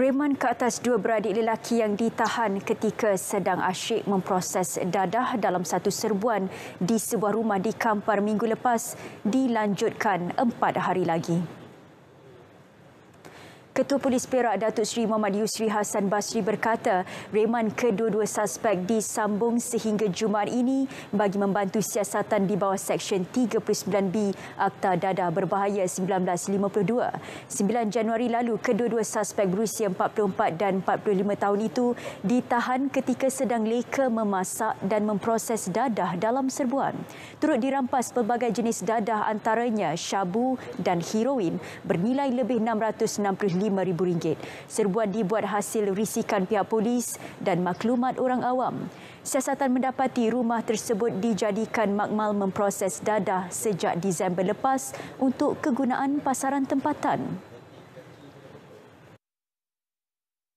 Raymond ke atas dua beradik lelaki yang ditahan ketika sedang asyik memproses dadah dalam satu serbuan di sebuah rumah di Kampar minggu lepas dilanjutkan empat hari lagi. Ketua Polis Perak Datuk Seri Muhammad Yusri Hasan Basri berkata reman kedua-dua suspek disambung sehingga Jumaat ini bagi membantu siasatan di bawah Seksyen 39B Akta Dada Berbahaya 1952. 9 Januari lalu, kedua-dua suspek berusia 44 dan 45 tahun itu ditahan ketika sedang leka memasak dan memproses dadah dalam serbuan. Turut dirampas pelbagai jenis dadah antaranya syabu dan heroin bernilai lebih RM5,000. Serbuan dibuat hasil risikan pihak polis dan maklumat orang awam. Siasatan mendapati rumah tersebut dijadikan makmal memproses dadah sejak Disember lepas untuk kegunaan pasaran tempatan.